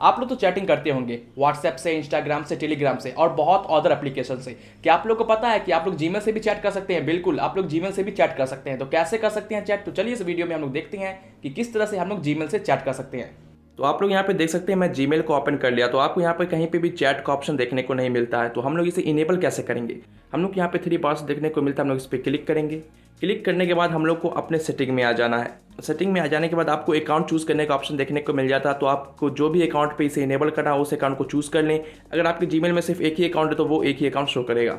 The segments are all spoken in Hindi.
आप लोग तो चैटिंग करते होंगे व्हाट्सएप से इंस्टाग्राम से टेलीग्राम से और बहुत अदर एप्लीकेशन से क्या आप लोग को पता है कि आप लोग जीमेल से भी चैट कर सकते हैं बिल्कुल आप लोग जीमेल से भी चैट कर सकते हैं तो कैसे कर सकते हैं चैट तो चलिए इस वीडियो में हम लोग देखते हैं कि किस तरह से हम लोग जीमेल से चैट कर सकते हैं तो आप लोग यहाँ पे देख सकते हैं मैं जीमेल को ओपन कर लिया तो आपको यहाँ पे कहीं पे भी चैट का ऑप्शन देखने को नहीं मिलता है तो हम लोग इसे इनेबल कैसे करेंगे हम लोग यहाँ पे थ्री पार्ट देखने को मिलता है हम लोग इस पर क्लिक करेंगे क्लिक करने के बाद हम लोग को अपने सेटिंग में आ जाना है सेटिंग में आ जाने के बाद आपको अकाउंट चूज़ करने का ऑप्शन देखने को मिल जाता है तो आपको जो भी अकाउंट पे इसे इनेबल करना हो उस अकाउंट को चूज़ कर लें अगर आपके जीमेल में सिर्फ एक ही अकाउंट है तो वो एक ही अकाउंट शो करेगा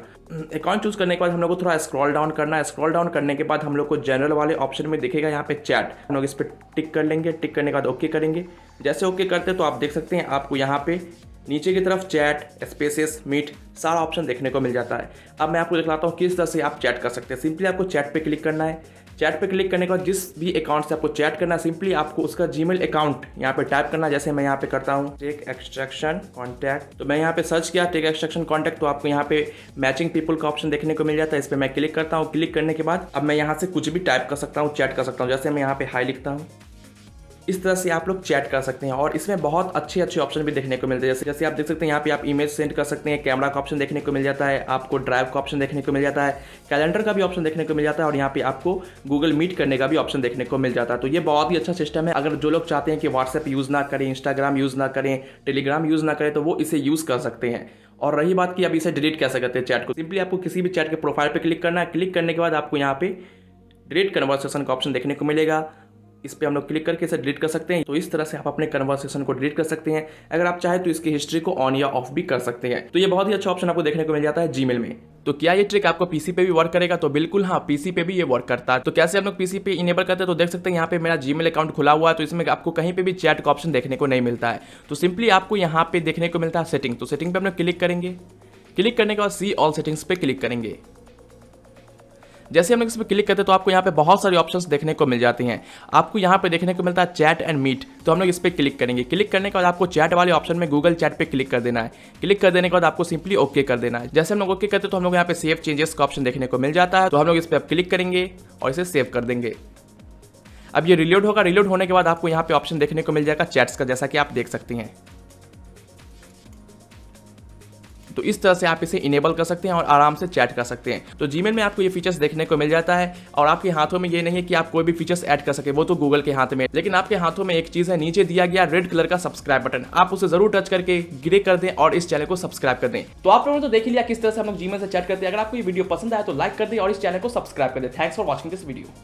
अकाउंट चूज़ करने के बाद हम लोग को थोड़ा स्क्रॉल डाउन करना है स्क्रॉल डाउन करने के बाद हम लोग को जनरल वाले ऑप्शन में दिखेगा यहाँ पे चैट हम लोग इस पर टिक कर लेंगे टिक करने के बाद ओके करेंगे जैसे ओके करते तो आप देख सकते हैं आपको यहाँ पे नीचे की तरफ चैट स्पेसेस मीट सारा ऑप्शन देखने को मिल जाता है अब मैं आपको दिखलाता हूँ किस तरह से आप चैट कर सकते हैं सिंपली आपको चैट पे क्लिक करना है चैट पे क्लिक करने के बाद जिस भी अकाउंट से आपको चैट करना है सिंपली आपको उसका जी अकाउंट यहाँ पे टाइप करना जैसे मैं यहाँ पे करता हूँ टेक एक्सट्रैक्शन कॉन्टैक्ट तो मैं यहाँ पे सर्च किया टेक एक्सट्रैक्शन कॉन्टैक्ट तो आपको यहाँ पे मैचिंग पीपल का ऑप्शन देखने को मिल जाता है इस पर मैं क्लिक करता हूँ क्लिक करने के बाद अब मैं यहाँ से कुछ भी टाइप कर सकता हूँ चैट कर सकता हूँ जैसे मैं यहाँ पे हाई लिखता हूँ इस तरह से आप लोग चैट कर सकते हैं और इसमें बहुत अच्छे अच्छे ऑप्शन भी देखने को मिलते हैं जैसे जैसे आप देख सकते हैं यहाँ पे आप इमेज सेंड कर सकते हैं कैमरा का ऑप्शन देखने को मिल जाता है आपको ड्राइव का ऑप्शन देखने को मिल जाता है कैलेंडर का भी ऑप्शन देखने को मिल जाता है और यहाँ पे आपको गूगल मीट करने का भी ऑप्शन देखने को मिल जाता है तो ये बहुत ही अच्छा सिस्टम है अगर जो लोग चाहते हैं कि व्हाट्सएप यूज़ ना करें इंस्टाग्राम यूज़ ना करें टेलीग्राम यूज़ ना करें तो वो इसे यूज़ कर सकते हैं और रही बात की अब इसे डिलीट कैसे करते हैं चैट को सिंपली आपको किसी भी चैट के प्रोफाइल पर क्लिक करना है क्लिक करने के बाद आपको यहाँ पे डिलीट कन्वर्सेशन का ऑप्शन देखने को मिलेगा इस पर हम लोग क्लिक करके इसे डिलीट कर सकते हैं तो इस तरह से आप अपने कन्वर्सेशन को डिलीट कर सकते हैं अगर आप चाहे तो इसकी हिस्ट्री को ऑन या ऑफ भी कर सकते हैं तो ये बहुत ही अच्छा ऑप्शन आपको देखने को मिल जाता है जीमेल में तो क्या ये ट्रिक आपको पीसी पे भी वर्क करेगा तो बिल्कुल हाँ पीसी पे भी ये वर्क करता है तो कैसे हम लोग पीसी पे इनेबल करते हैं तो देख सकते हैं यहाँ पे मेरा जीमेल अकाउंट खुला हुआ है तो इसमें आपको कहीं पे भी चैट का ऑप्शन देखने को नहीं मिलता है तो सिंपली आपको यहाँ पे देखने को मिलता है सेटिंग तो सेटिंग पे हम लोग क्लिक करेंगे क्लिक करने के बाद सी ऑल सेटिंग्स पे क्लिक करेंगे जैसे हम लोग इस पर क्लिक करते हैं तो आपको यहाँ पे बहुत सारी ऑप्शंस देखने को मिल जाती हैं आपको यहाँ पे देखने को मिलता है चैट एंड मीट तो हम लोग इस पर क्लिक करेंगे क्लिक करने के बाद आपको चैट वाले ऑप्शन में गूगल चैट पर क्लिक कर देना है क्लिक कर देने के बाद आपको सिंपली ओके कर देना है जैसे हम लोग ओके करते हैं तो हम लोग यहाँ पे सेव चेंजेस का ऑप्शन देखने को मिल जाता है तो हम लोग इस पर क्लिक करेंगे और इसे सेव कर देंगे अब ये रिलोड होगा रिलोड होने के बाद आपको यहाँ पे ऑप्शन देखने को मिल जाएगा चैट्स का जैसा कि आप देख सकते हैं तो इस तरह से आप इसे इनेबल कर सकते हैं और आराम से चैट कर सकते हैं तो जीमेल में आपको ये फीचर्स देखने को मिल जाता है और आपके हाथों में ये नहीं है कि आप कोई भी फीचर्स ऐड कर सके वो तो गूगल के हाथ में लेकिन आपके हाथों में एक चीज है नीचे दिया गया रेड कलर का सब्सक्राइब बटन आप उसे जरूर टच करके ग्रे कर दें और इस चैनल को सब्सक्राइब कर दें तो आप लोगों ने तो देख लिया किस तरह से हम लोग जीमेल से चैट करते हैं अगर आपको ये वीडियो पसंद आया तो लाइक कर दें और इस चैनल को सब्सक्राइब कर दें thanks for watching this video